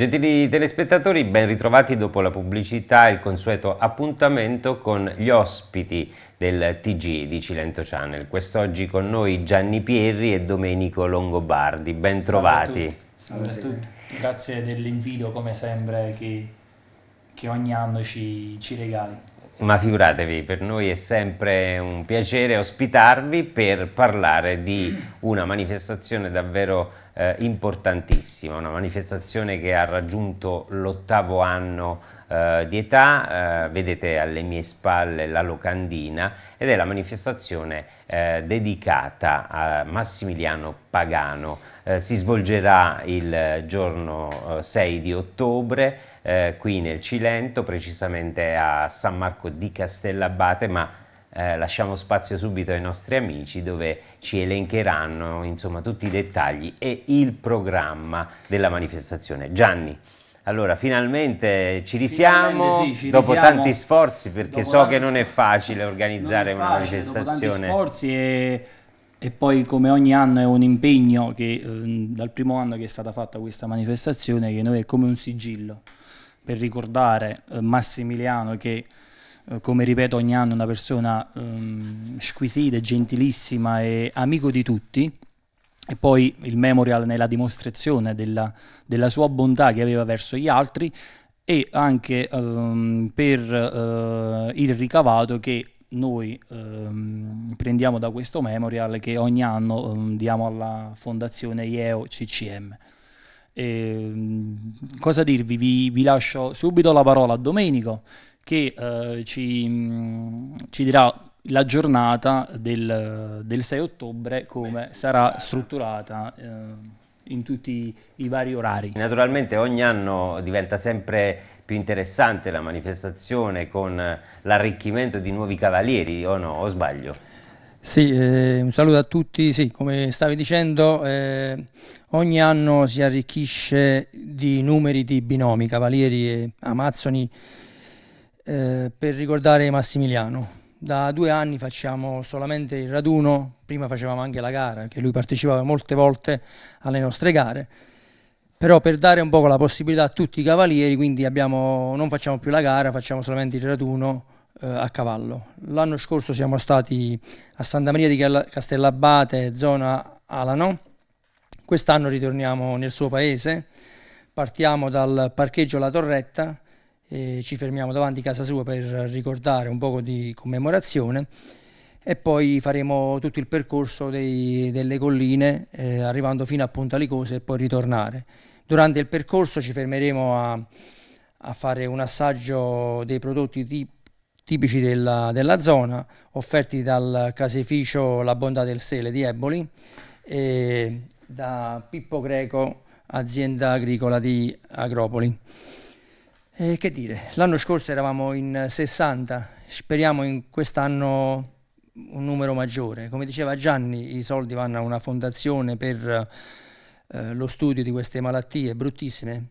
Gentili telespettatori, ben ritrovati dopo la pubblicità e il consueto appuntamento con gli ospiti del TG di Cilento Channel. Quest'oggi con noi Gianni Pierri e Domenico Longobardi. Ben trovati. Salve a tutti. Grazie dell'invito come sempre che, che, ogni anno ci, ci regali. Ma figuratevi, per noi è sempre un piacere ospitarvi per parlare di una manifestazione davvero eh, importantissima, una manifestazione che ha raggiunto l'ottavo anno eh, di età, eh, vedete alle mie spalle la locandina ed è la manifestazione eh, dedicata a Massimiliano Pagano. Eh, si svolgerà il giorno 6 eh, di ottobre qui nel Cilento, precisamente a San Marco di Castellabate, ma eh, lasciamo spazio subito ai nostri amici dove ci elencheranno insomma, tutti i dettagli e il programma della manifestazione. Gianni. Allora, finalmente ci risiamo finalmente, sì, ci dopo risiamo. tanti sforzi, perché dopo so che non è facile organizzare è facile, una manifestazione. Dopo tanti sforzi e, e, poi come ogni anno è un impegno che eh, dal primo anno che è stata fatta questa manifestazione, che noi è come un sigillo per ricordare eh, Massimiliano che eh, come ripeto ogni anno, una persona um, squisita, gentilissima e amico di tutti. E poi il memorial nella dimostrazione della, della sua bontà che aveva verso gli altri e anche um, per uh, il ricavato che noi um, prendiamo da questo memorial che ogni anno um, diamo alla fondazione IEO CCM. E, cosa dirvi? Vi, vi lascio subito la parola a Domenico che eh, ci, mm, ci, dirà la giornata del, del 6 ottobre come sarà strutturata eh, in tutti i vari orari. Naturalmente ogni anno diventa sempre più interessante la manifestazione con l'arricchimento di nuovi cavalieri, o no, o sbaglio? Sì, eh, un saluto a tutti. Sì, come stavi dicendo, eh, ogni anno si arricchisce di numeri di binomi, cavalieri e amazzoni eh, per ricordare Massimiliano. Da due anni facciamo solamente il raduno, prima facevamo anche la gara, che lui partecipava molte volte alle nostre gare, però per dare un po' la possibilità a tutti i cavalieri, quindi abbiamo, non facciamo più la gara, facciamo solamente il raduno eh, a cavallo. L'anno scorso siamo stati a Santa Maria di Castellabate, zona Alano, quest'anno ritorniamo nel suo paese, partiamo dal parcheggio La Torretta, eh, ci fermiamo davanti a casa sua per ricordare un poco di commemorazione e poi faremo tutto il percorso dei, delle colline eh, arrivando fino a Punta Licose e poi ritornare. Durante il percorso ci fermeremo a, a fare un assaggio dei prodotti tipici tipici della, della, zona, offerti dal caseificio La Bontà del Sele di Eboli e da Pippo Greco, azienda agricola di Agropoli. E eh, che dire, l'anno scorso eravamo in 60, speriamo in quest'anno un numero maggiore. Come diceva Gianni, i soldi vanno a una fondazione per eh, lo studio di queste malattie bruttissime.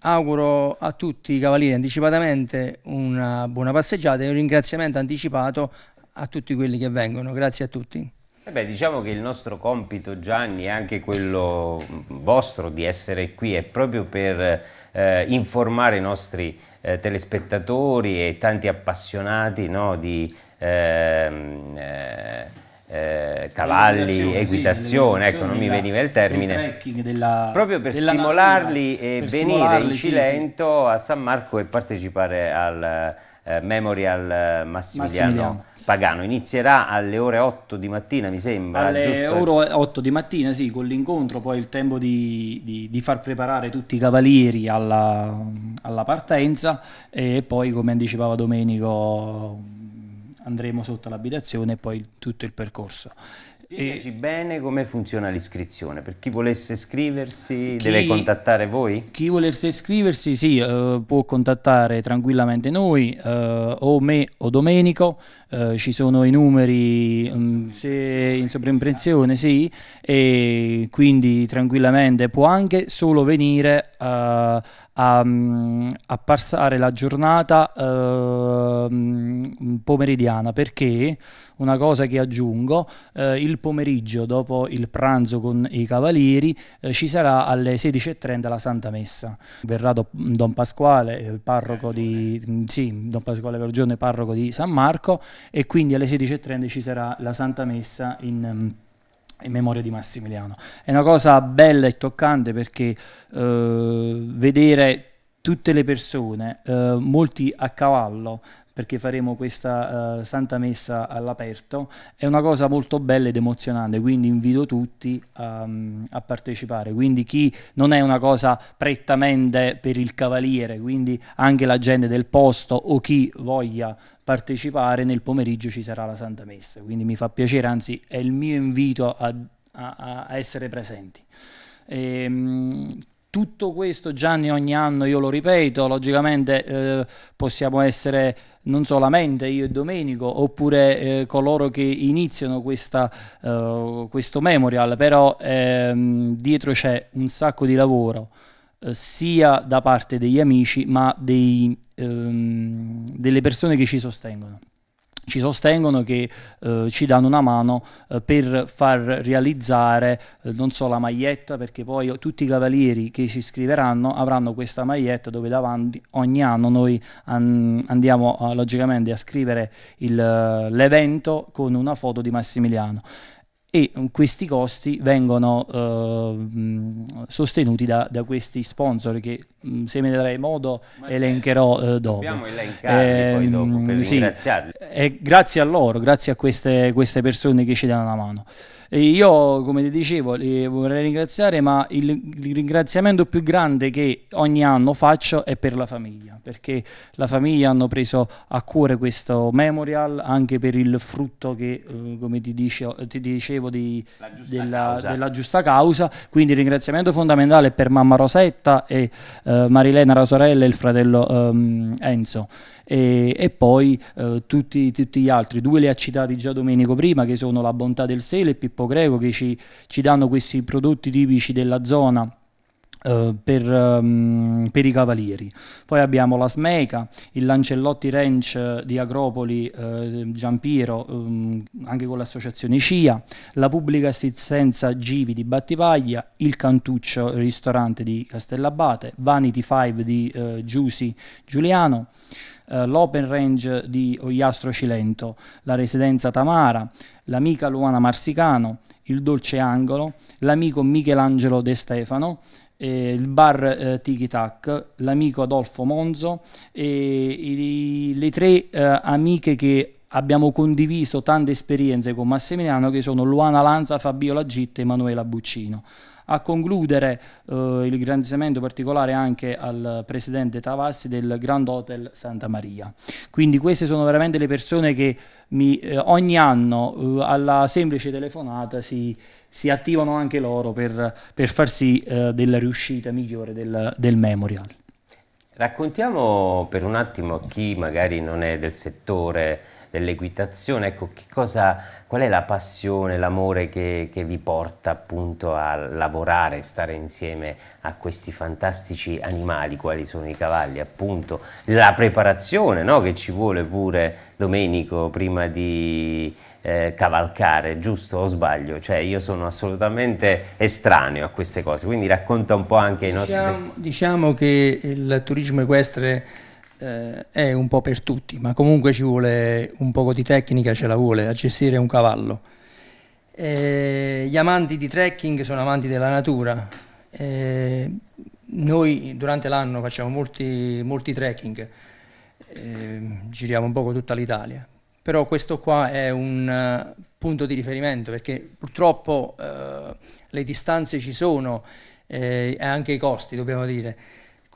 Auguro a tutti i cavalieri anticipatamente una buona passeggiata e un ringraziamento anticipato a tutti quelli che vengono. Grazie a tutti. Eh beh, diciamo che il nostro compito Gianni e anche quello mm, vostro di essere qui è proprio per eh, informare i nostri eh, telespettatori e tanti appassionati no, di ehm, eh, eh, cavalli, equitazione, sì, ecco non mi veniva il termine, della, proprio per stimolarli natura, e per venire stimolarli, in Cilento sì, sì. a San Marco e partecipare al eh, Memorial eh, Massimiliano, Massimiliano, Pagano. Inizierà alle ore 8 di mattina, mi sembra. Alle giusto? ore 8 di mattina, sì, con l'incontro, poi il tempo di, di, di far preparare tutti i cavalieri alla, alla partenza e poi, come anticipava Domenico, andremo sotto l'abitazione e poi tutto il percorso. Spiegaci e... bene come funziona l'iscrizione, per chi volesse iscriversi chi... deve contattare voi? Chi volesse iscriversi sì, uh, può contattare tranquillamente noi, uh, o me o Domenico, uh, ci sono i numeri um, in sovraimpressione, sì, e quindi tranquillamente può anche solo venire a, mm, a, passare la giornata mm, pomeridiana perché una cosa che aggiungo, eh, il pomeriggio dopo il pranzo con i cavalieri eh, ci sarà alle 16.30 la Santa Messa. Verrà do, Don Pasquale, eh, il parroco di, sì, Don Pasquale Vergione, parroco di San Marco e quindi alle 16.30 ci sarà la Santa Messa in mm, in memoria di Massimiliano. È una cosa bella e toccante perché eh, vedere tutte le persone, eh, molti a cavallo, perché faremo questa uh, Santa Messa all'aperto. È una cosa molto bella ed emozionante, quindi invito tutti um, a partecipare. Quindi chi non è una cosa prettamente per il cavaliere, quindi anche la gente del posto o chi voglia partecipare, nel pomeriggio ci sarà la Santa Messa. Quindi mi fa piacere, anzi è il mio invito a, a, a essere presenti. E, ehm, tutto questo Gianni ogni anno io lo ripeto, logicamente eh, possiamo essere non solamente io e Domenico oppure eh, coloro che iniziano questa, eh, questo memorial, però ehm, dietro c'è un sacco di lavoro eh, sia da parte degli amici ma dei, ehm, delle persone che ci sostengono ci sostengono che eh, ci danno una mano eh, per far realizzare eh, non so la maglietta perché poi tutti i cavalieri che si iscriveranno avranno questa maglietta dove davanti ogni anno noi an andiamo logicamente a scrivere eh, l'evento con una foto di Massimiliano e mm, questi costi vengono eh, sostenuti da, da, questi sponsor che mh, mm, se ne darai modo Ma elencherò certo. Eh, dopo. Dobbiamo elencarli poi ehm, dopo per sì, ringraziarli. Eh, grazie a loro, grazie a queste, queste persone che ci danno la mano. Io, come ti dicevo, li vorrei ringraziare, ma il, ringraziamento più grande che ogni anno faccio è per la famiglia, perché la famiglia hanno preso a cuore questo memorial anche per il frutto che, eh, come ti, dicevo, ti dicevo giusta della, della, giusta causa. Quindi il ringraziamento fondamentale per mamma Rosetta e eh, Marilena Rasorella e il fratello ehm, Enzo. E, e poi eh, tutti, tutti, gli altri, due li ha citati già Domenico prima, che sono la bontà del sele e Pippo Greco, che ci, ci danno questi prodotti tipici della zona eh, per, um, per, i cavalieri. Poi abbiamo la Smeca, il Lancellotti Ranch di Agropoli uh, Giampiero, um, anche con l'associazione CIA, la pubblica assistenza Givi di Battivaglia, il Cantuccio Ristorante di Castellabate, Vanity 5 di uh, eh, Giusi Giuliano. Uh, l'Open Range di Ogliastro Cilento, la Residenza Tamara, l'amica Luana Marsicano, il Dolce Angolo, l'amico Michelangelo De Stefano, eh, il bar eh, Tiki Tac, l'amico Adolfo Monzo e, i, le tre eh, amiche che abbiamo condiviso tante esperienze con Massimiliano che sono Luana Lanza, Fabiola Gitte e Emanuela Buccino. A concludere eh, il ringraziamento particolare anche al presidente Tavassi del Grand Hotel Santa Maria. Quindi queste sono veramente le persone che mi, eh, ogni anno eh, alla semplice telefonata si, si, attivano anche loro per, per far sì eh, della riuscita migliore del, del memorial. Raccontiamo per un attimo a chi magari non è del settore dell'equitazione, ecco cosa, qual è la passione, l'amore che, che, vi porta appunto a lavorare, stare insieme a questi fantastici animali, quali sono i cavalli appunto, la preparazione no? che ci vuole pure Domenico prima di eh, cavalcare, giusto o sbaglio? Cioè io sono assolutamente estraneo a queste cose, quindi racconta un po' anche diciamo, i nostri... Diciamo che il turismo equestre eh, è un po' per tutti, ma comunque ci vuole un poco di tecnica, ce la vuole a gestire un cavallo. Eh, gli amanti di trekking sono amanti della natura. Eh, noi durante l'anno facciamo molti, molti trekking, eh, giriamo un poco tutta l'Italia, però questo qua è un eh, punto di riferimento perché purtroppo uh, le distanze ci sono e anche i costi, dobbiamo dire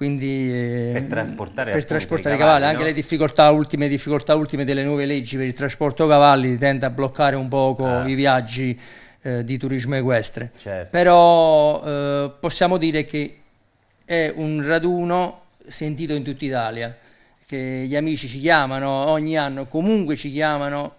quindi eh, per trasportare, per trasportare cavalli, cavalli, anche le difficoltà ultime, difficoltà ultime, delle nuove leggi per il trasporto cavalli tende a bloccare un poco ah. i viaggi eh, di turismo equestre certo. però eh, possiamo dire che è un raduno sentito in tutta Italia che gli amici ci chiamano ogni anno comunque ci chiamano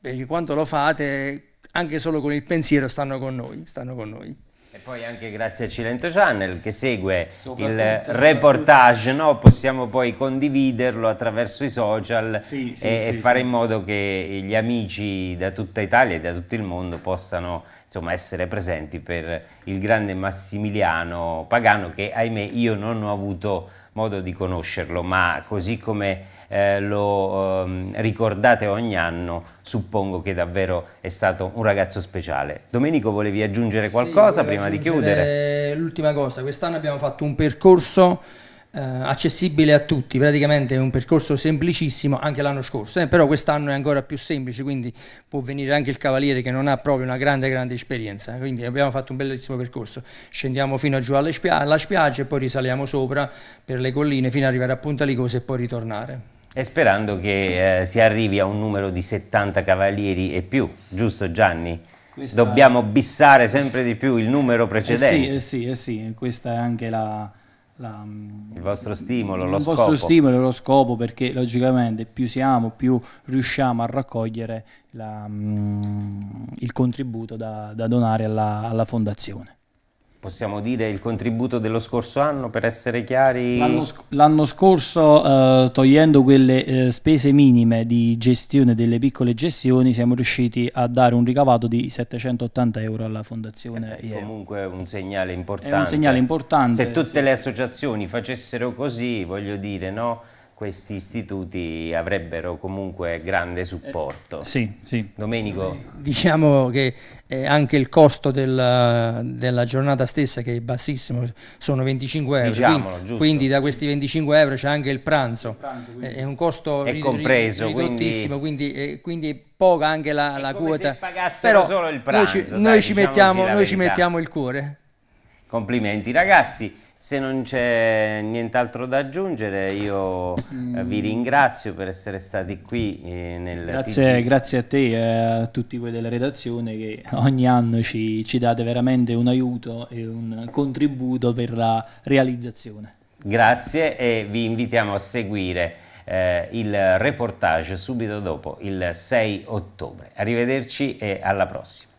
e quando lo fate anche solo con il pensiero stanno con noi, stanno con noi. E poi anche grazie a Cilento Channel che segue il reportage, no? possiamo poi condividerlo attraverso i social sì, sì, e, sì, e, fare in modo che gli amici da tutta Italia e da tutto il mondo possano insomma, essere presenti per il grande Massimiliano Pagano che ahimè io non ho avuto modo di conoscerlo, ma così come eh, lo eh, ricordate ogni anno, suppongo che davvero è stato un ragazzo speciale. Domenico, volevi aggiungere qualcosa sì, prima aggiungere di chiudere? L'ultima cosa, quest'anno abbiamo fatto un percorso eh, accessibile a tutti, praticamente è un percorso semplicissimo anche l'anno scorso, eh, però quest'anno è ancora più semplice, quindi può venire anche il cavaliere che non ha proprio una grande grande esperienza, quindi abbiamo fatto un bellissimo percorso, scendiamo fino giù alla, spia- alla spiaggia e poi risaliamo sopra per le colline fino ad arrivare a Punta Licosa e poi ritornare. E sperando che eh, si arrivi a un numero di 70 cavalieri e più, giusto Gianni? Questa... Dobbiamo bissare sempre di più il numero precedente. Eh sì, eh sì, eh sì, questa è anche la la, il vostro stimolo, lo il scopo. vostro stimolo, lo scopo, perché logicamente più siamo, più riusciamo a raccogliere la, mm, il contributo da, da donare alla, alla fondazione possiamo dire il contributo dello scorso anno per essere chiari? L'anno, sc- l'anno scorso, eh, togliendo quelle eh, spese minime di gestione delle piccole gestioni, siamo riusciti a dare un ricavato di 780 euro alla fondazione. Eh, è comunque un segnale importante. È un segnale importante. Se tutte sì. le associazioni facessero così, voglio dire, no? questi istituti avrebbero comunque grande eh, supporto. Eh, sì, sì. Domenico. Diciamo che eh, anche il costo della, della, giornata stessa, che è bassissimo, sono 25 euro. Diciamolo, quindi, quindi, da questi 25 euro c'è anche il pranzo. Il pranzo quindi... Eh, è un costo è compreso, ridottissimo, quindi, eh, quindi, quindi poca anche la, la quota. Però solo il pranzo. Noi ci, dai, noi ci, mettiamo, noi ci mettiamo il cuore. Complimenti ragazzi. Se non c'è nient'altro da aggiungere, io eh, mm. vi ringrazio per essere stati qui. Eh, grazie, grazie, a te e a tutti voi della redazione che ogni anno ci, ci date veramente un aiuto e un contributo per la realizzazione. Grazie e vi invitiamo a seguire eh, il reportage subito dopo il 6 ottobre. Arrivederci e alla prossima.